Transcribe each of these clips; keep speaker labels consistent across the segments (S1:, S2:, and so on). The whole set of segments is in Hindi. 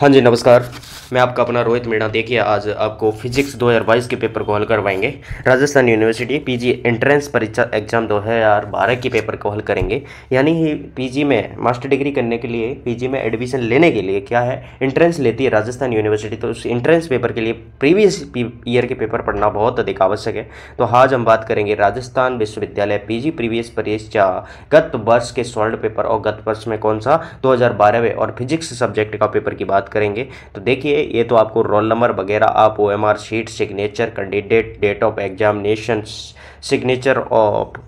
S1: हाँ जी नमस्कार मैं आपका अपना रोहित मीणा देखिए आज आपको फिजिक्स 2022 के पेपर को हल करवाएंगे राजस्थान यूनिवर्सिटी पीजी एंट्रेंस परीक्षा एग्जाम 2012 के पेपर को हल करेंगे यानी ही पीजी में मास्टर डिग्री करने के लिए पीजी में एडमिशन लेने के लिए क्या है एंट्रेंस लेती है राजस्थान यूनिवर्सिटी तो उस एंट्रेंस पेपर के लिए प्रीवियस ईयर के पेपर पढ़ना बहुत अधिक आवश्यक है तो आज हम बात करेंगे राजस्थान विश्वविद्यालय पी प्रीवियस परीक्षा गत वर्ष के सॉल्ड पेपर और गत वर्ष में कौन सा दो और फिजिक्स सब्जेक्ट का पेपर की बात बात करेंगे तो देखिए ये तो आपको रोल नंबर वगैरह आप O M R sheet signature candidate date of examination signature of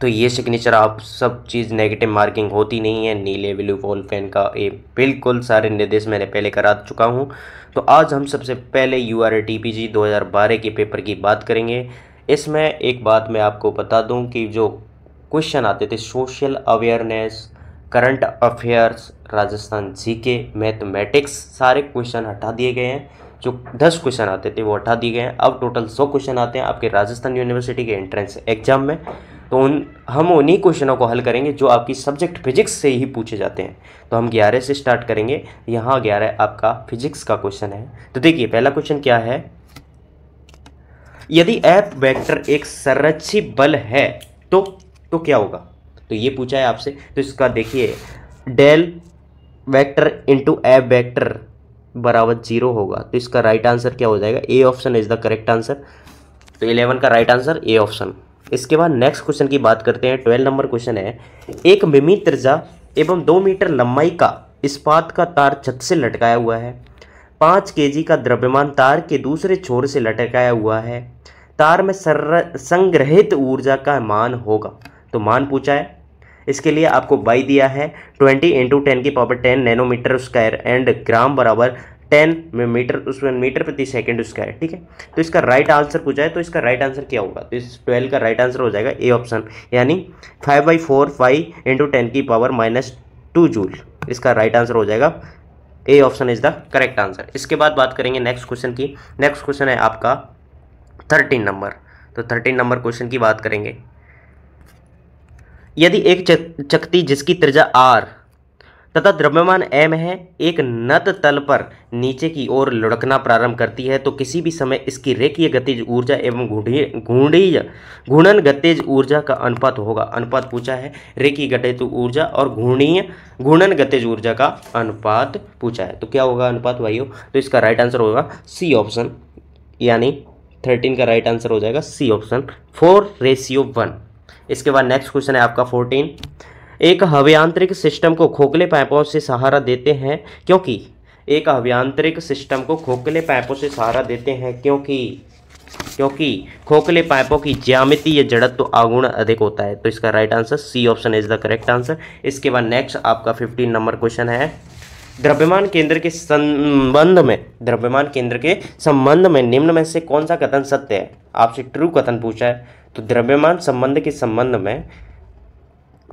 S1: तो ये सिग्नेचर आप सब चीज़ नेगेटिव मार्किंग होती नहीं है नीले ब्लू बॉल पेन का ये बिल्कुल सारे निर्देश मैंने पहले करा चुका हूँ तो आज हम सबसे पहले U R T P G दो हज़ार बारह के पेपर की बात करेंगे इसमें एक बात मैं आपको बता दूं कि जो क्वेश्चन आते थे social awareness current affairs Rajasthan G K mathematics सारे क्वेश्चन हटा दिए गए हैं जो दस क्वेश्चन आते थे वो हटा दिए गए हैं अब टोटल सौ क्वेश्चन आते हैं आपके राजस्थान यूनिवर्सिटी के एंट्रेंस एग्जाम में तो उन हम उन्हीं क्वेश्चनों को हल करेंगे जो आपकी सब्जेक्ट फिजिक्स से ही पूछे जाते हैं तो हम ग्यारह से स्टार्ट करेंगे यहाँ ग्यारह आपका फिजिक्स का क्वेश्चन है तो देखिए पहला क्वेश्चन क्या है यदि एप वेक्टर एक संरक्षी बल है तो तो क्या होगा तो ये पूछा है आपसे तो इसका देखिए del vector into A vector बराबर जीरो होगा तो इसका राइट आंसर क्या हो जाएगा A option is the correct answer तो इलेवन का राइट आंसर ए ऑप्शन इसके बाद नेक्स्ट क्वेश्चन की बात करते हैं ट्वेल्व नंबर क्वेश्चन है एक मिमी त्रिजा एवं दो मीटर लंबाई का इस्पात का तार छत से लटकाया हुआ है पाँच के का द्रव्यमान तार के दूसरे छोर से लटकाया हुआ है तार में संग्रहित ऊर्जा का मान होगा तो मान पूछा है इसके लिए आपको बाई दिया है ट्वेंटी इंटू टेन की power ten nanometer square and gram बराबर टेन में मीटर उसमें मीटर प्रति सेकंड स्क्वायर ठीक है तो इसका राइट आंसर पूछा है तो इसका राइट आंसर क्या होगा तो इस ट्वेल्व का राइट आंसर हो जाएगा ए ऑप्शन यानी five by four five into ten की पावर माइनस टू जूल इसका राइट आंसर हो जाएगा A option is the correct answer इसके बाद बात करेंगे नेक्स्ट क्वेश्चन की नेक्स्ट क्वेश्चन है आपका थर्टीन नंबर तो थर्टीन नंबर क्वेश्चन की बात करेंगे यदि एक चक्ति जिसकी त्रिज्या आर तथा द्रव्यमान एम है एक नत तल पर नीचे की ओर लुढ़कना प्रारंभ करती है तो किसी भी समय इसकी रेखीय गतिज ऊर्जा एवं घूढ़ीय घूर्णन गतिज ऊर्जा का अनुपात होगा अनुपात पूछा है रेखीय गतिज ऊर्जा और घूर्णीय घूर्णन गतिज ऊर्जा का अनुपात पूछा है तो क्या होगा अनुपात भाइयों तो इसका राइट आंसर होगा सी ऑप्शन यानी थर्टीन का राइट आंसर हो जाएगा C option four ratio one इसके बाद नेक्स्ट क्वेश्चन है आपका फोर्टीन एक हव्यांत्रिक सिस्टम को खोखले पैपों से सहारा देते हैं क्योंकि एक हव्यांत्रिक सिस्टम को खोखले पैपों से सहारा देते हैं क्योंकि क्योंकि खोखले पाइपों की ज्यामिति या जड़त तो आगुण अधिक होता है तो इसका right answer C option is the correct answer इसके बाद नेक्स्ट आपका फिफ्टीन नंबर क्वेश्चन है द्रव्यमान केंद्र के संबंध में द्रव्यमान केंद्र के संबंध में निम्न में से कौन सा कथन सत्य है आपसे ट्रू कथन पूछा है तो द्रव्यमान संबंध के संबंध में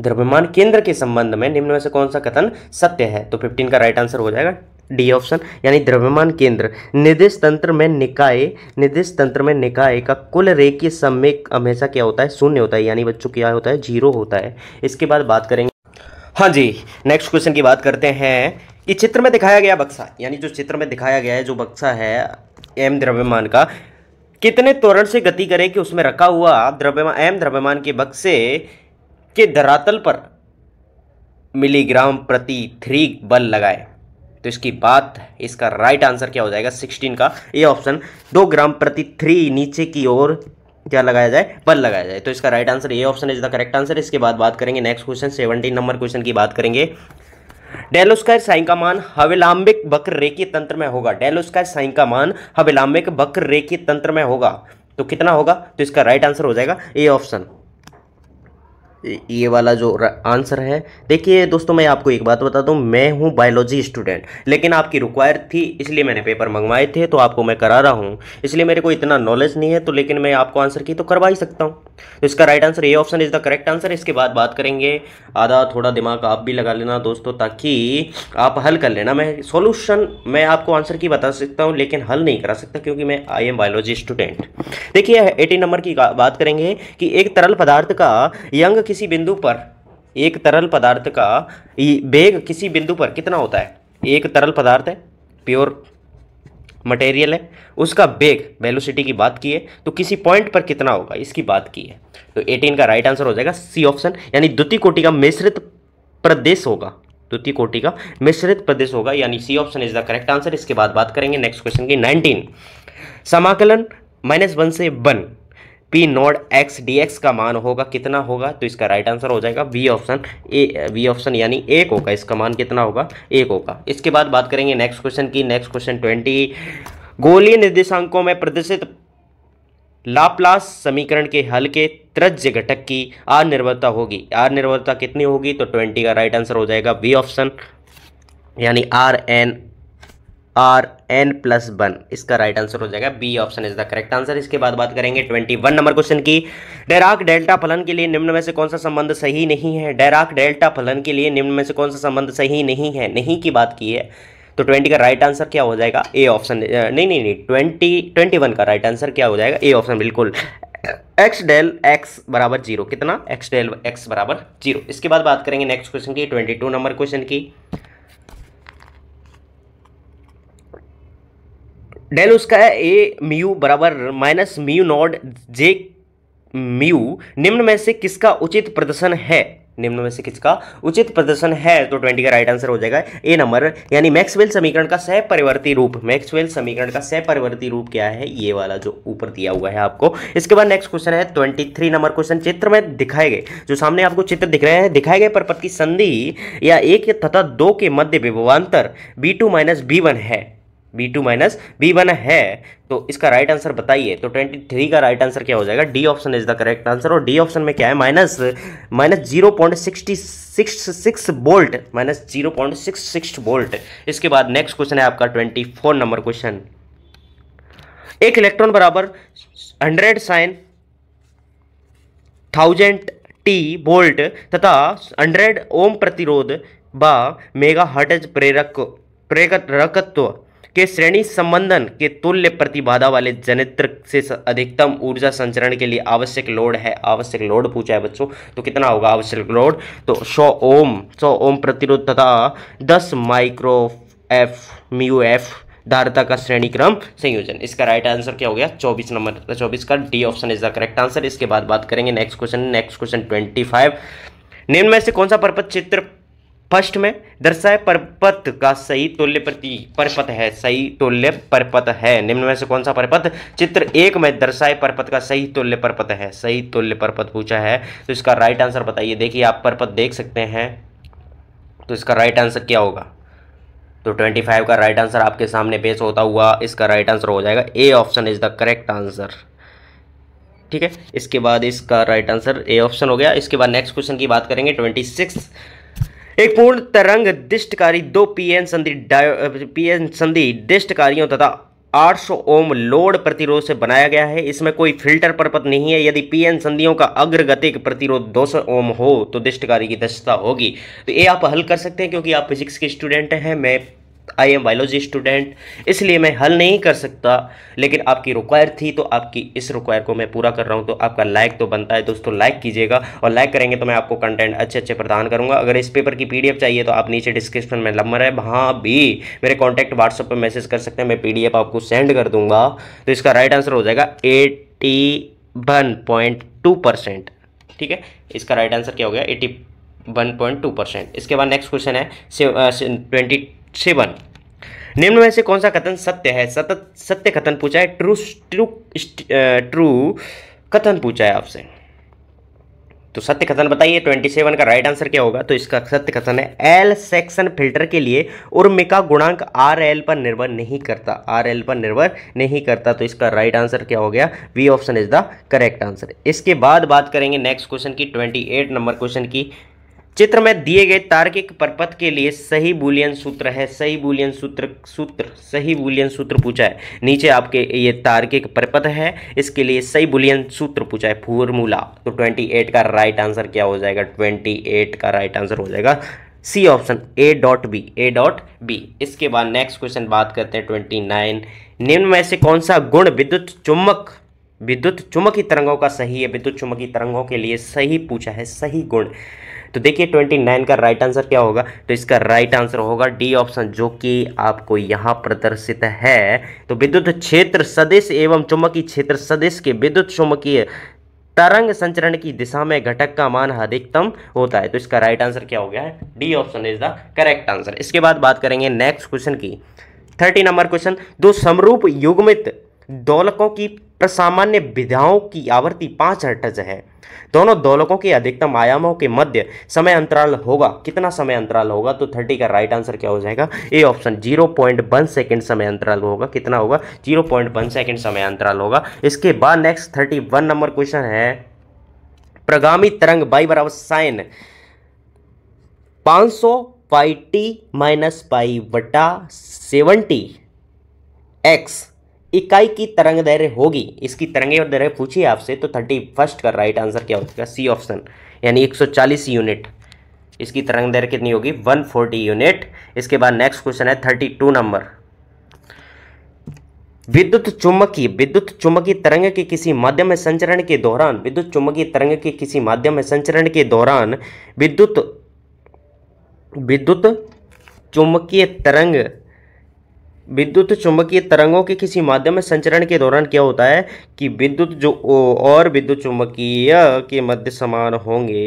S1: द्रव्यमान केंद्र के संबंध में निम्न में से कौन सा कथन सत्य है तो फिफ्टीन का राइट आंसर हो जाएगा डी ऑप्शन यानी द्रव्यमान केंद्र निर्देश तंत्र में निकाय निर्देश तंत्र में निकाय का कुल रेखीय समय हमेशा क्या होता है शून्य होता है यानी बच्चों क्या होता है जीरो होता है इसके बाद बात करेंगे हाँ जी नेक्स्ट क्वेश्चन की बात करते हैं कि चित्र में दिखाया गया बक्सा यानी जो चित्र में दिखाया गया है जो बक्सा है एम द्रव्यमान का कितने त्वरण से गति करें कि उसमें रखा हुआ द्रव्यमान एम द्रव्यमान के बक्से के धरातल पर मिलीग्राम प्रति थ्री बल लगाए तो इसकी बात इसका राइट आंसर क्या हो जाएगा सिक्सटीन का ये ऑप्शन दो ग्राम प्रति थ्री नीचे की ओर क्या लगाया जाए बल लगाया जाए तो इसका राइट आंसर ये option is the correct answer इसके बाद बात करेंगे next question seventeen number question की बात करेंगे डेलोस्कायर साइन का मान हविलाम्बिक बक्र रेखीय तंत्र में होगा डेलोस्कायर साइन का मान हविलाम्बिक बक्र रेखीय तंत्र में होगा तो कितना होगा तो इसका राइट आंसर हो जाएगा ए ऑप्शन ये वाला जो आंसर है देखिए दोस्तों मैं आपको एक बात बता दूं मैं हूं बायोलॉजी स्टूडेंट लेकिन आपकी रिक्वायर थी इसलिए मैंने पेपर मंगवाए थे तो आपको मैं करा रहा हूं इसलिए मेरे को इतना नॉलेज नहीं है तो लेकिन मैं आपको आंसर की तो करवा ही सकता हूं तो इसका राइट आंसर ये option is the correct answer इसके बाद बात करेंगे आधा थोड़ा दिमाग आप भी लगा लेना दोस्तों ताकि आप हल कर लेना मैं सोल्यूशन मैं आपको आंसर की बता सकता हूँ लेकिन हल नहीं करा सकता क्योंकि मैं आई एम बायोलॉजी स्टूडेंट देखिए एटीन नंबर की बात करेंगे कि एक तरल पदार्थ का यंग किसी बिंदु पर एक तरल पदार्थ का वेग किसी बिंदु पर कितना होता है एक तरल पदार्थ है प्योर मटेरियल है उसका वेग वेलोसिटी की बात की है तो किसी पॉइंट पर कितना होगा इसकी बात की है तो 18 का राइट आंसर हो जाएगा सी ऑप्शन यानी द्वितीय कोटि का मिश्रित प्रदेश होगा द्वितीय कोटि का मिश्रित प्रदेश होगा यानी C option is the correct answer इसके बाद बात करेंगे नेक्स्ट क्वेश्चन की 19 समाकलन माइनस वन से one P node X D X का मान होगा कितना होगा तो इसका राइट आंसर हो जाएगा V option A B option यानी एक होगा इसका मान कितना होगा एक होगा इसके बाद बात करेंगे नेक्स्ट क्वेश्चन की नेक्स्ट क्वेश्चन ट्वेंटी गोलीय निर्देशांकों में प्रदर्शित लाप्लास समीकरण के हल के त्रज्य घटक की आर निर्भरता होगी आर निर्भरता कितनी होगी तो ट्वेंटी का राइट आंसर हो जाएगा बी ऑप्शन यानी R N R N plus one इसका राइट आंसर हो जाएगा B option is the correct answer इसके बाद बात करेंगे ट्वेंटी वन नंबर क्वेश्चन की डेराक डेल्टा फलन के लिए निम्न में से कौन सा संबंध सही नहीं है डेराक डेल्टा फलन के लिए निम्न में से कौन सा संबंध सही नहीं है नहीं की बात की है तो ट्वेंटी का राइट आंसर क्या हो जाएगा ए ऑप्शन नहीं नहीं नहीं ट्वेंटी ट्वेंटी वन का राइट आंसर क्या हो जाएगा ए ऑप्शन बिल्कुल एक्स डेल एक्स बराबर जीरो कितना एक्स डेल एक्स बराबर जीरो इसके बाद बात करेंगे नेक्स्ट क्वेश्चन की ट्वेंटी टू नंबर क्वेश्चन की डेल उसका है ए म्यू बराबर minus mu naught J mu निम्न में से किसका उचित प्रदर्शन है निम्न में से किसका उचित प्रदर्शन है तो ट्वेंटी का राइट आंसर हो जाएगा ए नंबर यानी मैक्सवेल समीकरण का सह परिवर्ती रूप मैक्सवेल समीकरण का सह परिवर्ती रूप क्या है ये वाला जो ऊपर दिया हुआ है आपको इसके बाद नेक्स्ट क्वेश्चन है ट्वेंटी थ्री नंबर क्वेश्चन चित्र में दिखाए गए जो सामने आपको चित्र दिख रहे हैं दिखाए गए परपत की संधि या एक तथा दो के मध्य विभवान्तर B two minus B one है B two minus B one है तो इसका राइट आंसर बताइए तो ट्वेंटी थ्री का राइट आंसर क्या हो जाएगा D option is the correct answer और डी ऑप्शन में क्या है minus minus zero point sixty six six volt minus zero point six six volt इसके बाद नेक्स्ट क्वेश्चन है आपका ट्वेंटी फोर नंबर क्वेश्चन एक इलेक्ट्रॉन बराबर hundred sine thousand t volt तथा हंड्रेड ओम प्रतिरोध बा मेगा हर्टेज प्रेरक प्रेरकत्व के श्रेणी संबंधन के तुल्य प्रतिबाधा वाले जनित्र से अधिकतम ऊर्जा संचरण के लिए आवश्यक लोड है आवश्यक लोड पूछा है बच्चों तो कितना होगा आवश्यक लोड तो 100 ओम 100 ओम प्रतिरोध तथा 10 माइक्रो एफ म्यू एफ धारता का श्रेणी क्रम संयोजन इसका राइट आंसर क्या हो गया 24 नंबर 24 का D option is the correct answer इसके बाद बात करेंगे next question next question five निम्न में से कौन सा पर्पज चित्र फर्स्ट में दर्शाए परपथ का सही तोल्य प्रति परपथ है सही तोल्य परपथ है निम्न में से कौन सा परपथ चित्र एक में दर्शाए परपथ का सही तोल्य परपथ है सही तोल्य परपथ पूछा है तो इसका राइट आंसर बताइए देखिए आप परपथ देख सकते हैं तो इसका राइट आंसर क्या होगा तो 25 का राइट आंसर आपके सामने पेश होता हुआ इसका राइट आंसर हो जाएगा A option is the correct answer ठीक है इसके बाद इसका राइट आंसर ए ऑप्शन हो गया इसके बाद नेक्स्ट क्वेश्चन की बात करेंगे ट्वेंटी सिक्स एक पूर्ण तरंग दिष्टकारी दो पीएन संधि पीएन संधि दिष्टकारियों तथा 800 ओम लोड प्रतिरोध से बनाया गया है इसमें कोई फिल्टर पर्पत नहीं है यदि पीएन संधियों का अग्रगतिक प्रतिरोध 200 ओम हो तो दिष्टकारी की दक्षता होगी तो ये आप हल कर सकते हैं क्योंकि आप फिजिक्स के स्टूडेंट हैं मैं आई एम बायोलॉजी स्टूडेंट इसलिए मैं हल नहीं कर सकता लेकिन आपकी रिक्वायर थी तो आपकी इस रिक्वायर को मैं पूरा कर रहा हूँ तो आपका लाइक तो बनता है दोस्तों लाइक कीजिएगा और लाइक करेंगे तो मैं आपको कंटेंट अच्छे अच्छे प्रदान करूँगा अगर इस पेपर की पी चाहिए तो आप नीचे डिस्क्रिप्शन में नंबर है वहाँ भी मेरे कॉन्टैक्ट व्हाट्सअप पर मैसेज कर सकते हैं मैं पी आपको सेंड कर दूंगा तो इसका राइट आंसर हो जाएगा eighty one point two percent ठीक है इसका राइट आंसर क्या हो गया eighty one point two percent इसके बाद नेक्स्ट क्वेश्चन है ट्वेंटी सेवन uh, निम्न में से कौन सा कथन सत्य है सतत सत्य कथन पूछा है ट्रू ट्रू ट्रू कथन पूछा है आपसे तो सत्य कथन बताइए ट्वेंटी सेवन का राइट आंसर क्या होगा तो इसका सत्य कथन है एल सेक्शन फिल्टर के लिए उर्मिका गुणांक आर एल पर निर्भर नहीं करता आर एल पर निर्भर नहीं करता तो इसका राइट आंसर क्या हो गया V option is the correct answer इसके बाद बात करेंगे नेक्स्ट क्वेश्चन की ट्वेंटी एट नंबर क्वेश्चन की चित्र में दिए गए तार्किक परपथ के लिए सही बुलियन सूत्र है सही बुलियन सूत्र सूत्र सही बुलियन सूत्र पूछा है नीचे आपके ये तार्किक परपथ है इसके लिए सही बुलियन सूत्र पूछा है फॉर्मूला तो 28 का राइट आंसर क्या हो जाएगा 28 का राइट आंसर हो जाएगा C option A dot B A dot B इसके बाद नेक्स्ट क्वेश्चन बात करते हैं ट्वेंटी नाइन निम्न में से कौन सा गुण विद्युत चुम्बक विद्युत चुम्बकीय तरंगों का सही है विद्युत चुम्बकीय तरंगों के लिए सही पूछा है सही गुण तो देखिए ट्वेंटी नाइन का राइट आंसर क्या होगा तो इसका राइट आंसर होगा डी ऑप्शन जो कि आपको यहां प्रदर्शित है तो विद्युत क्षेत्र सदिश एवं चुम्बकीय क्षेत्र सदिश के विद्युत चुम्बकीय तरंग संचरण की दिशा में घटक का मान अधिकतम होता है तो इसका राइट आंसर क्या हो गया है D option is the correct answer इसके बाद बात करेंगे नेक्स्ट क्वेश्चन की थर्टी नंबर क्वेश्चन दो समरूप युग्मित दौलकों की प्रसामान्य विधाओं की आवृत्ति पाँच हर्टज है दोनों दौलकों के अधिकतम आयामों के मध्य समय अंतराल होगा कितना समय अंतराल होगा तो थर्टी का राइट आंसर क्या हो जाएगा A option zero point one second समय अंतराल होगा कितना होगा जीरो पॉइंट वन सेकेंड समय अंतराल होगा इसके बाद next thirty one number question है प्रगामी तरंग बाई बराबर साइन पांच सौ पाई टी माइनस पाई बटा सेवनटी एक्स इकाई की तरंग दैर्य होगी इसकी तरंगे और दैर्य पूछिए आपसे तो थर्टी फर्स्ट का राइट आंसर क्या होगा सी ऑप्शन यानी 140 यूनिट इसकी तरंग दैर्य कितनी होगी 140 यूनिट इसके बाद नेक्स्ट क्वेश्चन है 32 नंबर विद्युत चुम्बकीय विद्युत चुम्बकीय तरंग के किसी माध्यम में संचरण के दौरान विद्युत चुम्बकीय तरंग के किसी माध्यम में संचरण के दौरान विद्युत विद्युत चुम्बकीय तरंग विद्युत चुंबकीय तरंगों के किसी माध्यम में संचरण के दौरान क्या होता है कि विद्युत जो और विद्युत चुंबकीय के मध्य समान होंगे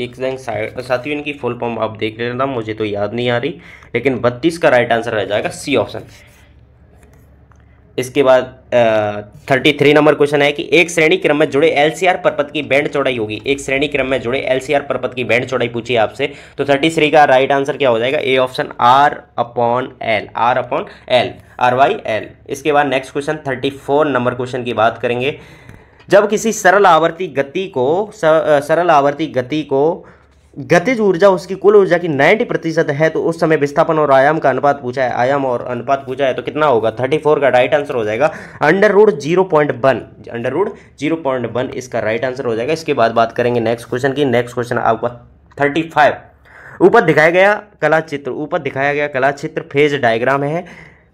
S1: एक साथियों इनकी फुल फॉर्म आप देख लेना मुझे तो याद नहीं आ रही लेकिन बत्तीस का राइट आंसर रह जाएगा सी ऑप्शन इसके बाद थर्टी थ्री नंबर क्वेश्चन है कि एक श्रेणी क्रम में जुड़े एलसीआर परपत की बैंड चौड़ाई होगी एक श्रेणी क्रम में जुड़े एलसीआर परपत की बैंड चौड़ाई पूछी आपसे तो थर्टी थ्री का राइट आंसर क्या हो जाएगा A option R upon L R upon L R Y L इसके बाद next question thirty four number question की बात करेंगे जब किसी सरल आवर्ती गति को सरल आवर्ती गति को गतिज ऊर्जा उसकी कुल ऊर्जा की 90 प्रतिशत है तो उस समय विस्थापन और आयाम का अनुपात पूछा है आयाम और अनुपात पूछा है तो कितना होगा 34 का राइट आंसर हो जाएगा under root zero point one under root zero point one इसका राइट आंसर हो जाएगा इसके बाद बात करेंगे नेक्स्ट क्वेश्चन की नेक्स्ट क्वेश्चन आपका थर्टी फाइव ऊपर दिखाया गया कला चित्र ऊपर दिखाया गया कला चित्र फेज डायग्राम है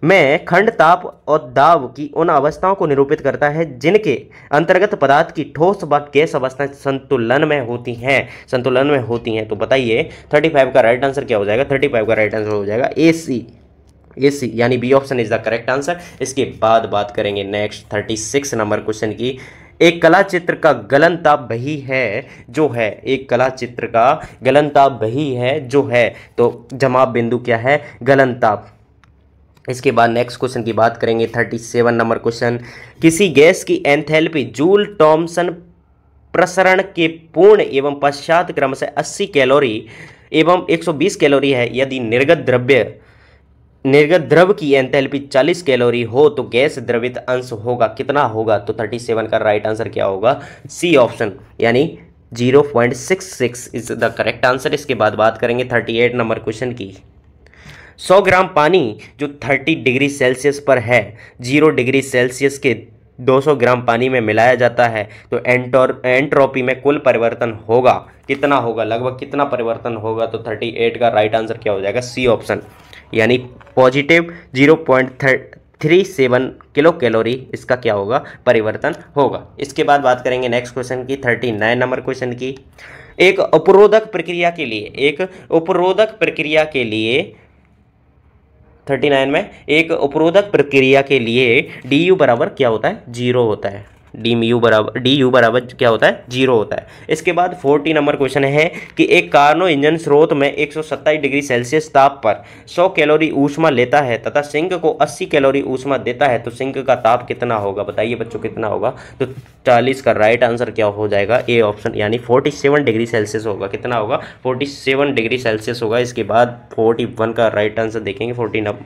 S1: में खंड ताप और दाब की उन अवस्थाओं को निरूपित करता है जिनके अंतर्गत पदार्थ की ठोस व गैस अवस्थाएं संतुलन में होती हैं संतुलन में होती हैं तो बताइए 35 का राइट आंसर क्या हो जाएगा 35 का राइट आंसर हो जाएगा ए सी ए सी यानी B option is the correct answer इसके बाद बात करेंगे नेक्स्ट सिक्स नंबर क्वेश्चन की एक कला चित्र का गलन ताप वही है जो है एक कला चित्र का गलन ताप वही है जो है तो जमाव बिंदु क्या है गलन ताप इसके बाद नेक्स्ट क्वेश्चन की बात करेंगे थर्टी सेवन नंबर क्वेश्चन किसी गैस की एंथैल्पी जूल टॉमसन प्रसरण के पूर्ण एवं पश्चात क्रम से 80 कैलोरी एवं 120 कैलोरी है यदि निर्गत द्रव्य निर्गत द्रव की एंथैल्पी 40 कैलोरी हो तो गैस द्रवित अंश होगा कितना होगा तो 37 का राइट आंसर क्या होगा सी ऑप्शन यानी 0.66 इज द करेक्ट आंसर इसके बाद बात करेंगे 38 नंबर क्वेश्चन की 100 ग्राम पानी जो 30 डिग्री सेल्सियस पर है जीरो डिग्री सेल्सियस के 200 ग्राम पानी में मिलाया जाता है तो एंटोर एंट्रोपी में कुल परिवर्तन होगा कितना होगा लगभग कितना परिवर्तन होगा तो 38 का राइट आंसर क्या हो जाएगा सी ऑप्शन यानी positive zero point three seven kilo calorie इसका क्या होगा परिवर्तन होगा इसके बाद बात करेंगे नेक्स्ट क्वेश्चन की थर्टी नाइन नंबर क्वेश्चन की एक उपरोधक प्रक्रिया के लिए एक उपरोधक प्रक्रिया के लिए थर्टी नाइन में एक उपरोधक प्रक्रिया के लिए डी यू बराबर क्या होता है जीरो होता है डी यू बराबर डी यू बराबर क्या होता है जीरो होता है इसके बाद फोर्टी नंबर क्वेश्चन है कि एक कार्नो इंजन स्रोत में एक डिग्री सेल्सियस ताप पर 100 कैलोरी ऊष्मा लेता है तथा सिंक को 80 कैलोरी ऊष्मा देता है तो सिंक का ताप कितना होगा बताइए बच्चों कितना होगा तो 40 का राइट आंसर क्या हो जाएगा ए ऑप्शन यानी सेवन डिग्री सेल्सियस होगा कितना होगा सेवन डिग्री सेल्सियस होगा इसके बाद वन का राइट आंसर देखेंगे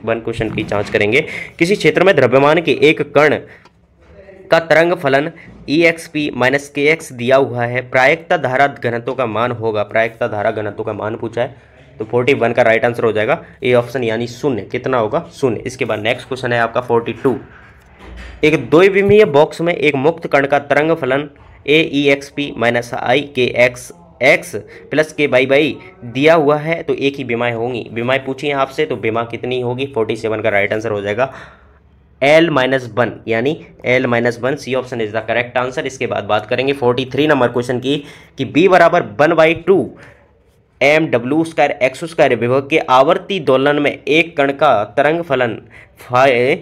S1: वन क्वेश्चन की जाँच करेंगे किसी क्षेत्र में द्रव्यमान के एक कण का तरंग फलन E X P minus K X दिया हुआ है प्रायिकता धारा घनत्व का मान होगा प्रायिकता धारा घनत्व का मान पूछा है तो फोर्टी वन का राइट आंसर हो जाएगा ए ऑप्शन यानी शून्य कितना होगा शून्य इसके बाद नेक्स्ट क्वेश्चन है आपका फोर्टी टू एक द्विविमीय बॉक्स में एक मुक्त कण का तरंग फलन A E X P minus I K X X plus K by by दिया हुआ है तो एक ही बीमाएँ होंगी बीमाएँ पूछी हैं आपसे तो बीमा कितनी होगी फोर्टी सेवन का राइट आंसर हो जाएगा एल माइनस वन यानी L minus one C option is the correct answer इसके बाद बात करेंगे फोर्टी थ्री नंबर क्वेश्चन की कि बी बराबर one by two M W square X square विभव के आवर्ती दोलन में एक कण का तरंग फलन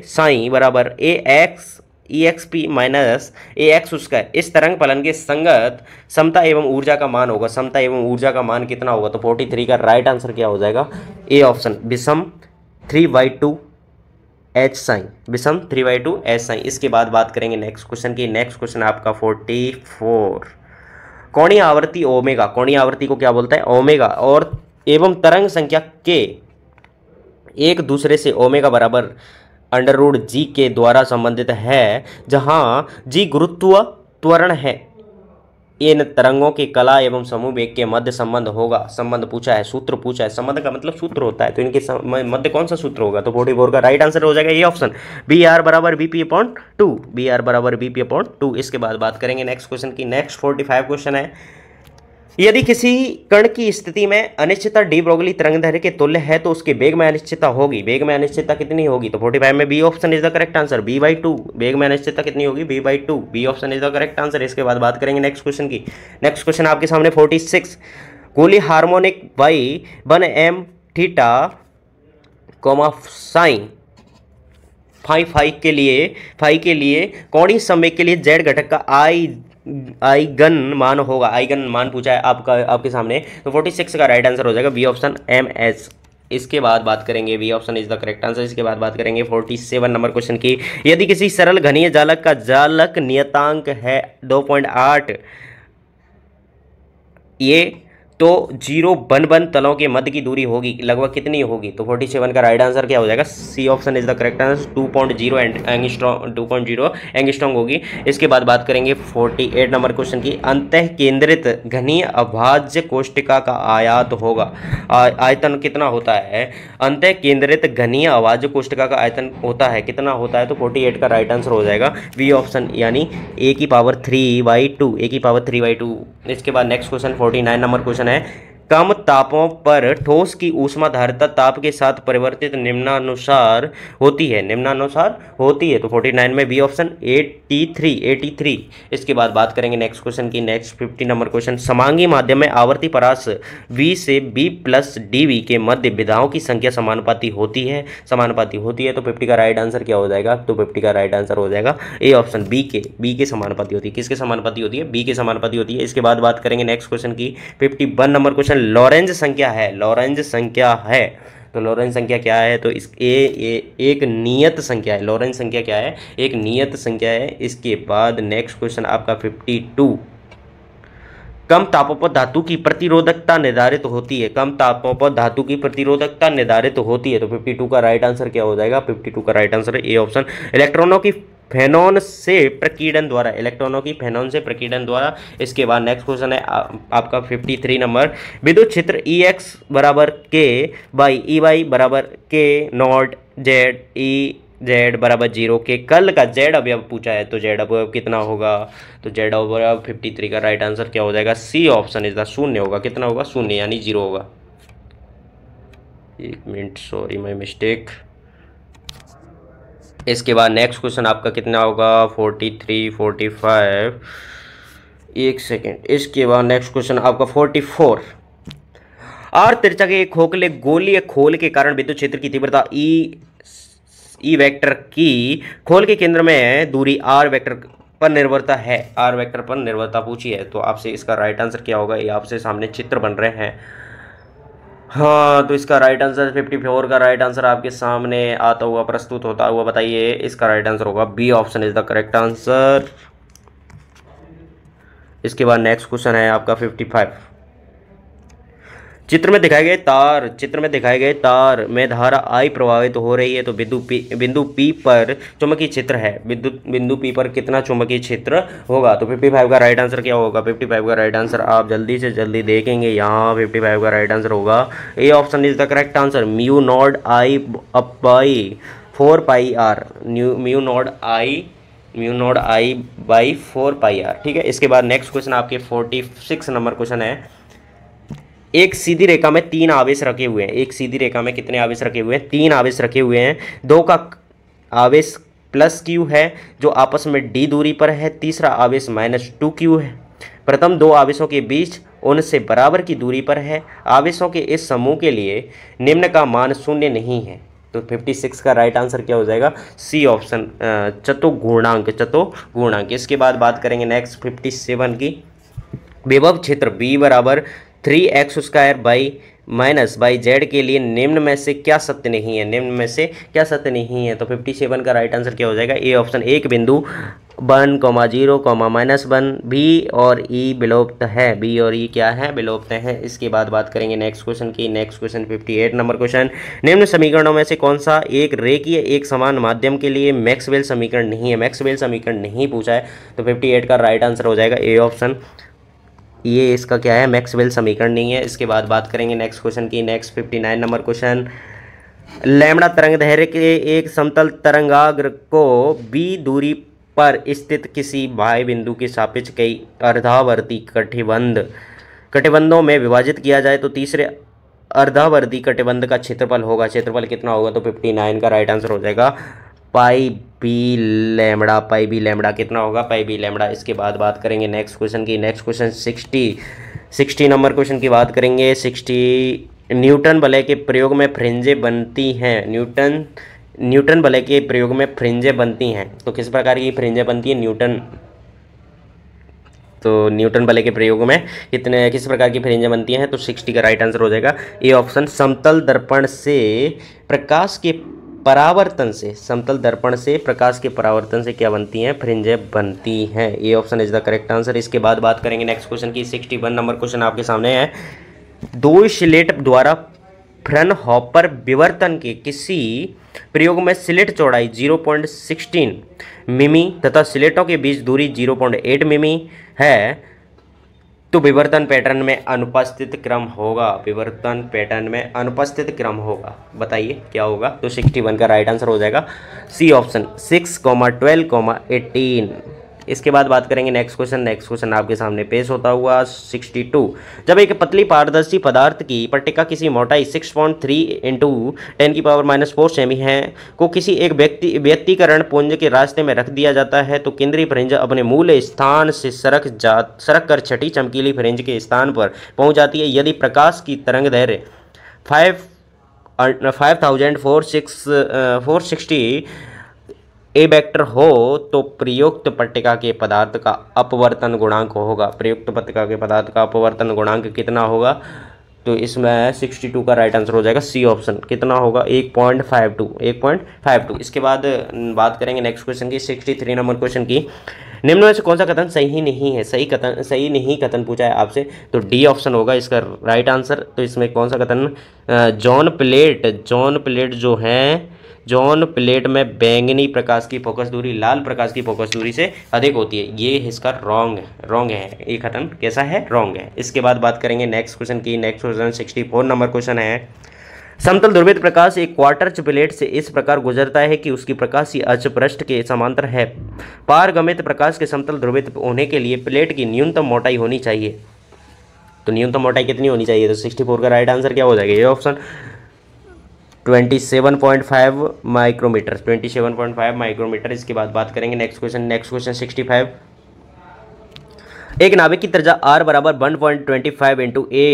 S1: साई बराबर A X E X P minus A X square इस तरंग फलन के संगत समता एवं ऊर्जा का मान होगा समता एवं ऊर्जा का मान कितना होगा तो फोर्टी थ्री का राइट आंसर क्या हो जाएगा ए ऑप्शन विषम three by two H sine विषम three by two H sine इसके बाद बात करेंगे नेक्स्ट क्वेश्चन की नेक्स्ट क्वेश्चन आपका फोर्टी फोर कौणी आवृत्ति ओमेगा कौणी आवृत्ति को क्या बोलता है ओमेगा और एवं तरंग संख्या के एक दूसरे से ओमेगा बराबर अंडर रूड जी के द्वारा संबंधित है जहां जी गुरुत्व त्वरण है इन तरंगों की कला एवं समूह वेग के मध्य संबंध होगा संबंध पूछा है सूत्र पूछा है संबंध का मतलब सूत्र होता है तो इनके मध्य कौन सा सूत्र होगा तो फोर्टी फोर का राइट आंसर हो जाएगा ये ऑप्शन बी आर बराबर B P upon two B R बराबर बी पी अपॉइंट टू इसके बाद बात करेंगे नेक्स्ट क्वेश्चन की नेक्स्ट फोर्टी फाइव क्वेश्चन है यदि किसी कण की स्थिति में अनिश्चितता डी ब्रोगली तरंग धैर्य के तुल्य है तो उसके वेग में अनिश्चितता होगी वेग में अनिश्चितता कितनी होगी तो 45 में B option is the correct answer B by two वेग में अनिश्चितता कितनी होगी B by two B option is the correct answer इसके बाद बात करेंगे नेक्स्ट क्वेश्चन की नेक्स्ट क्वेश्चन आपके सामने फोर्टी सिक्स गोली harmonic by one M theta comma sine five five के लिए फाइव के लिए कौड़ी समय के लिए जेड घटक का आई आईगन मान होगा आईगन मान पूछा है आपका आपके सामने तो फोर्टी सिक्स का राइट आंसर हो जाएगा बी ऑप्शन एम एस इसके बाद बात करेंगे B option is the correct answer इसके बाद बात करेंगे फोर्टी सेवन नंबर क्वेश्चन की यदि किसी सरल घनीय जालक का जालक नियतांक है दो पॉइंट आठ ये तो जीरो वन वन तलों के मध्य की दूरी होगी लगभग कितनी होगी तो फोर्टी सेवन का राइट आंसर क्या हो जाएगा C option is the correct answer two point zero angstrom two point zero angstrom होगी इसके बाद बात करेंगे फोर्टी एट नंबर क्वेश्चन की अंत केंद्रित घनी अभाज्य कोष्टिका का आयात होगा आयतन कितना होता है अंत केंद्रित घनी अभाज्य कोष्टिका का आयतन होता है कितना होता है तो फोर्टी एट का राइट आंसर हो जाएगा वी ऑप्शन यानी ए की power three by two A की पावर थ्री बाई टू इसके बाद next question forty nine number question போல் कम तापों पर ठोस की ऊष्मा धारिता ताप के साथ परिवर्तित निम्नानुसार होती है निम्नानुसार होती है तो 49 में बी ऑप्शन 83 83 इसके बाद बात करेंगे नेक्स्ट क्वेश्चन की नेक्स्ट 50 नंबर क्वेश्चन समांगी माध्यम में आवर्ती परास वी से बी प्लस डी के मध्य विधाओं की संख्या समानुपाती होती है समानुपाती होती है तो फिफ्टी का राइट आंसर क्या हो जाएगा तो फिफ्टी का राइट आंसर हो जाएगा ए ऑप्शन बी के बी के समानुपाति होती है किसके समानुपाति होती है बी के समानुपाति होती है इसके बाद बात करेंगे नेक्स्ट क्वेश्चन की फिफ्टी नंबर क्वेश्चन लॉरेंज संख्या है लॉरेंज संख्या है तो लॉरेंज संख्या क्या है तो इस ए, ए एक नियत संख्या है लॉरेंज संख्या क्या है एक नियत संख्या है इसके बाद नेक्स्ट क्वेश्चन आपका फिफ्टी टू कम तापों पर धातु की प्रतिरोधकता निर्धारित होती है कम तापों पर धातु की प्रतिरोधकता निर्धारित होती है तो 52 का राइट आंसर क्या हो जाएगा 52 का राइट आंसर ए ऑप्शन इलेक्ट्रॉनों की फेनॉन से प्रकीर्णन द्वारा इलेक्ट्रॉनों की फेनॉन से प्रकीर्णन द्वारा इसके बाद नेक्स्ट क्वेश्चन है आ, आपका 53 नंबर विद्युत क्षेत्र ई e एक्स बराबर के बाई ई वाई बराबर K nought Z E Z बराबर जीरो के कल का जेड अभी अब पूछा है तो जेड अब कितना होगा तो जेड अब फिफ्टी थ्री का राइट आंसर क्या हो जाएगा सी ऑप्शन इज द शून्य होगा कितना होगा शून्य यानी जीरो होगा एक मिनट सॉरी माई मिस्टेक इसके बाद नेक्स्ट क्वेश्चन आपका कितना होगा फोर्टी थ्री फोर्टी फाइव एक सेकेंड इसके बाद नेक्स्ट क्वेश्चन आपका फोर्टी फोर आर तिरचा के खोखले गोली खोल के कारण विद्युत क्षेत्र की तीव्रता ई ई वेक्टर की खोल के केंद्र में दूरी आर वेक्टर पर निर्भरता है आर वेक्टर पर निर्भरता पूछी है तो आपसे इसका राइट आंसर क्या होगा ये आपसे सामने चित्र बन रहे हैं हाँ तो इसका राइट आंसर फिफ्टी फोर का राइट आंसर आपके सामने आता हुआ प्रस्तुत होता हुआ बताइए इसका राइट आंसर होगा B option is the correct answer इसके बाद नेक्स्ट क्वेश्चन है आपका फिफ्टी फाइव चित्र में दिखाए गए तार चित्र में दिखाए गए तार में धारा आई प्रभावित हो रही है तो बिंदु पी बिंदु पी पर चुंबकीय क्षेत्र है बिंदु बिंदु पी पर कितना चुंबकीय क्षेत्र होगा तो 55 का राइट आंसर क्या होगा 55 का राइट आंसर आप जल्दी से जल्दी देखेंगे यहाँ 55 का राइट आंसर होगा A option is the correct answer mu nought I upon four pi R new mu nought I mu nought I by four pi R ठीक है इसके बाद नेक्स्ट क्वेश्चन आपके फोर्टी सिक्स नंबर क्वेश्चन है एक सीधी रेखा में तीन आवेश रखे हुए हैं एक सीधी रेखा में कितने आवेश रखे हुए हैं तीन आवेश रखे हुए हैं दो का आवेश प्लस क्यू है जो आपस में डी दूरी पर है तीसरा आवेश माइनस टू क्यू है प्रथम दो आवेशों के बीच उनसे बराबर की दूरी पर है आवेशों के इस समूह के लिए निम्न का मान शून्य नहीं है तो 56 का राइट आंसर क्या हो जाएगा सी ऑप्शन चतुर्गुणांक चतुर्गुणांक इसके बाद बात करेंगे नेक्स्ट 57 की विभव क्षेत्र बी बराबर three X square by minus by Z के लिए निम्न में से क्या सत्य नहीं है निम्न में से क्या सत्य नहीं है तो फिफ्टी सेवन का राइट आंसर क्या हो जाएगा ए ऑप्शन एक बिंदु one comma zero comma minus one B और ई e विलोप्त है बी और ई e क्या है बिलोप्त है इसके बाद बात करेंगे नेक्स्ट क्वेश्चन की next question fifty eight number question निम्न समीकरणों में से कौन सा एक रेखीय एक समान माध्यम के लिए मैक्सवेल समीकरण नहीं है मैक्सवेल समीकरण नहीं पूछा है तो फिफ्टी एट का राइट आंसर हो जाएगा ए ऑप्शन ये इसका क्या है मैक्सवेल समीकरण नहीं है इसके बाद बात करेंगे नेक्स्ट क्वेश्चन की next fifty nine number question lambda तरंग धैर्य के एक समतल तरंगाग्र को बी दूरी पर स्थित किसी बाह्य बिंदु के सापेक्ष कई अर्धावर्ती कटिबंध कटिबंधों में विभाजित किया जाए तो तीसरे अर्धावर्ती कटिबंध का क्षेत्रफल होगा क्षेत्रफल कितना होगा तो फिफ्टी नाइन का राइट आंसर हो जाएगा pi B lambda pi B lambda कितना होगा पाई बी लेमड़ा इसके बाद बात करेंगे नेक्स्ट क्वेश्चन की next question sixty sixty number question की बात करेंगे सिक्सटी न्यूटन बल के प्रयोग में फ्रिंजे बनती हैं न्यूटन न्यूटन बल के प्रयोग में फ्रिंजे बनती हैं तो किस प्रकार की फ्रिंजे बनती हैं न्यूटन तो न्यूटन बल के प्रयोग में कितने किस प्रकार की फ्रिंजें बनती हैं तो सिक्सटी का राइट आंसर हो जाएगा ए ऑप्शन समतल दर्पण से प्रकाश के परावर्तन से समतल दर्पण से प्रकाश के परावर्तन से क्या बनती हैं फ्रिंजें बनती हैं ये option is the correct answer इसके बाद बात करेंगे नेक्स्ट क्वेश्चन की सिक्सटी वन नंबर क्वेश्चन आपके सामने है दो स्लेट द्वारा फ्रन हॉपर विवर्तन के किसी प्रयोग में स्लेट चौड़ाई 0.16 मिमी तथा स्लेटों के बीच दूरी 0.8 मिमी है तो विवर्तन पैटर्न में अनुपस्थित क्रम होगा विवर्तन पैटर्न में अनुपस्थित क्रम होगा बताइए क्या होगा तो सिक्सटी वन का राइट आंसर हो जाएगा C option six comma twelve comma eighteen इसके बाद बात करेंगे नेक्स्ट क्वेश्चन नेक्स्ट क्वेश्चन आपके सामने पेश होता हुआ 62 जब एक पतली पारदर्शी पदार्थ की पट्टिका किसी मोटाई 6.3 पॉइंट थ्री इंटू टेन की पावर माइनस फोर सेमी है को किसी एक व्यक्ति व्यक्तिकरण पुंज के रास्ते में रख दिया जाता है तो केंद्रीय फ्रिंज अपने मूल स्थान से सरक जा सरक कर छठी चमकीली फ्रिंज के स्थान पर पहुँच जाती है यदि प्रकाश की तरंग धैर्य five five thousand four six four sixty A vector हो तो प्रयुक्त पट्टिका के पदार्थ का अपवर्तन गुणांक होगा प्रयुक्त पट्टिका के पदार्थ का अपवर्तन गुणांक कितना होगा तो इसमें सिक्सटी टू का राइट आंसर हो जाएगा सी ऑप्शन कितना होगा एक पॉइंट फाइव टू एक पॉइंट फाइव टू इसके बाद बात करेंगे नेक्स्ट क्वेश्चन की सिक्सटी थ्री नंबर क्वेश्चन की निम्न में से कौन सा कथन सही नहीं है सही कथन सही नहीं कथन पूछा है आपसे तो डी ऑप्शन होगा इसका राइट आंसर तो इसमें कौन सा कथन जॉन प्लेट जॉन प्लेट जो है जोन प्लेट में बैंगनी प्रकाश की फोकस दूरी लाल प्रकाश की फोकस दूरी से अधिक होती है ये इसका रॉन्ग रॉन्ग है ये खत्म कैसा है रॉन्ग है इसके बाद बात करेंगे नेक्स्ट क्वेश्चन की next question sixty four number question है समतल ध्रुवित प्रकाश एक क्वार्टर प्लेट से इस प्रकार गुजरता है कि उसकी प्रकाश ही पृष्ठ के समांतर है पारगमित प्रकाश के समतल ध्रुवित होने के लिए प्लेट की न्यूनतम मोटाई होनी चाहिए तो न्यूनतम मोटाई कितनी होनी चाहिए तो 64 का राइट आंसर क्या हो जाएगा ये option twenty seven point five micrometre twenty seven point five micrometre इसके बाद बात करेंगे next question next question sixty five एक नाभिक की त्रिज्या आर बराबर one point twenty five into A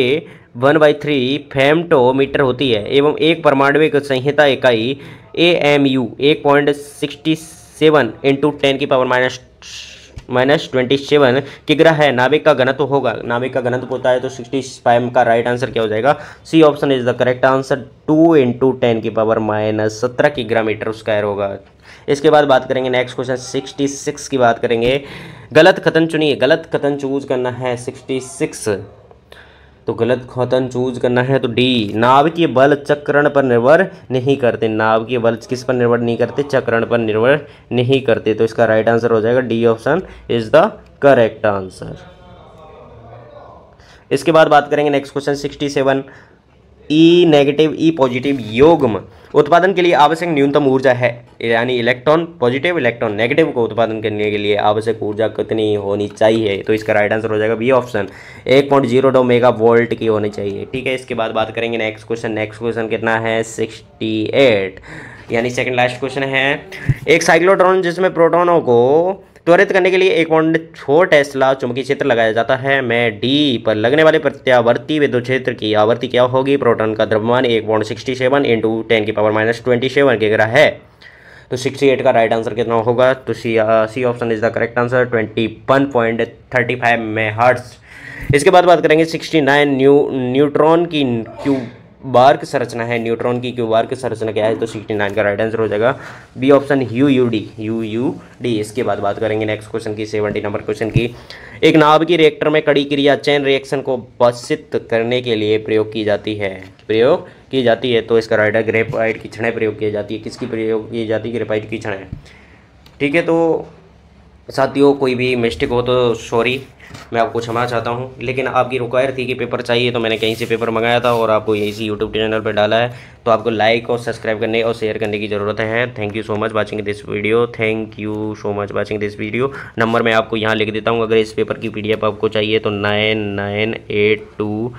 S1: one by three femtometre होती है एवं एक परमाणविक संहिता इकाई ए एम यू एक point sixty seven into ten की power minus minus twenty seven ग्रह है नाभिक का घनत्व होगा नाभिक का घनत्व होता है तो सिक्सटी फाइव का राइट आंसर क्या हो जाएगा C option is the correct answer two into ten की पावर माइनस सत्रह किग्रा मीटर स्क्वायर होगा इसके बाद बात करेंगे नेक्स्ट क्वेश्चन सिक्सटी सिक्स की बात करेंगे गलत कथन चुनिए गलत कथन चूज करना है सिक्सटी सिक्स तो गलत खतन चूज करना है तो डी नाव के बल चक्रण पर निर्भर नहीं करते नाव के बल किस पर निर्भर नहीं करते चक्रण पर निर्भर नहीं करते तो इसका राइट आंसर हो जाएगा D option is the correct answer इसके बाद बात करेंगे next question sixty seven E negative E positive योगम उत्पादन के लिए आवश्यक न्यूनतम ऊर्जा है यानी इलेक्ट्रॉन पॉजिटिव इलेक्ट्रॉन नेगेटिव को उत्पादन करने के लिए आवश्यक ऊर्जा कितनी होनी चाहिए तो इसका राइट आंसर हो जाएगा बी ऑप्शन एक पॉइंट जीरो दो मेगा वोल्ट की होनी चाहिए ठीक है इसके बाद बात करेंगे नेक्स्ट क्वेश्चन नेक्स्ट क्वेश्चन कितना है सिक्सटी यानी सेकेंड लास्ट क्वेश्चन है एक साइक्लोट्रॉन जिसमें प्रोटोनों को त्वरित करने के लिए एक पॉइंट छो टेस्ला चुंबकीय क्षेत्र लगाया जाता है मैं डी पर लगने वाले प्रत्यावर्ती विद्युत क्षेत्र की आवर्ती क्या होगी प्रोटॉन का द्रव्यमान एक point sixty seven into ten की पावर माइनस ट्वेंटी सेवन के ग्रह है तो सिक्सटी एट का राइट आंसर कितना होगा तो C C option is the correct answer twenty one point thirty five में हर्ट्स इसके बाद बात करेंगे सिक्सटी नाइन न्यू न्यूट्रॉन की क्यू वार्क संरचना है न्यूट्रॉन की क्यों वार्क संरचना क्या है तो सिक्सटी नाइन का राइट आंसर हो जाएगा B option U U D U U D इसके बाद बात करेंगे नेक्स्ट क्वेश्चन की सेवेंटी नंबर क्वेश्चन की एक नाभ की रिएक्टर में कड़ी क्रिया चैन रिएक्शन को बसित करने के लिए प्रयोग की जाती है प्रयोग की जाती है तो इसका राइडर ग्रेपाइट की छड़ें प्रयोग की जाती है किसकी प्रयोग की जाती है ग्रेपाइट की छड़ें ठीक है तो साथियों कोई भी मिस्टेक हो तो सॉरी मैं आपको क्षमा चाहता हूँ लेकिन आपकी रिक्वायर थी कि पेपर चाहिए तो मैंने कहीं से पेपर मंगाया था और आपको यहीं से यूट्यूब चैनल पर डाला है तो आपको लाइक और सब्सक्राइब करने और शेयर करने की ज़रूरत है thank you so much watching this video thank you so much watching this video number मैं आपको यहाँ लिख देता हूँ अगर इस पेपर की पी आपको चाहिए तो nine nine eight two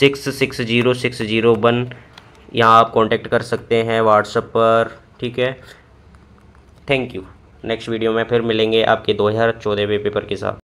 S1: six six zero six zero one यहाँ आप कॉन्टैक्ट कर सकते हैं व्हाट्सएप पर ठीक है थैंक यू नेक्स्ट वीडियो में फिर मिलेंगे आपके दो चौदह में पेपर के साथ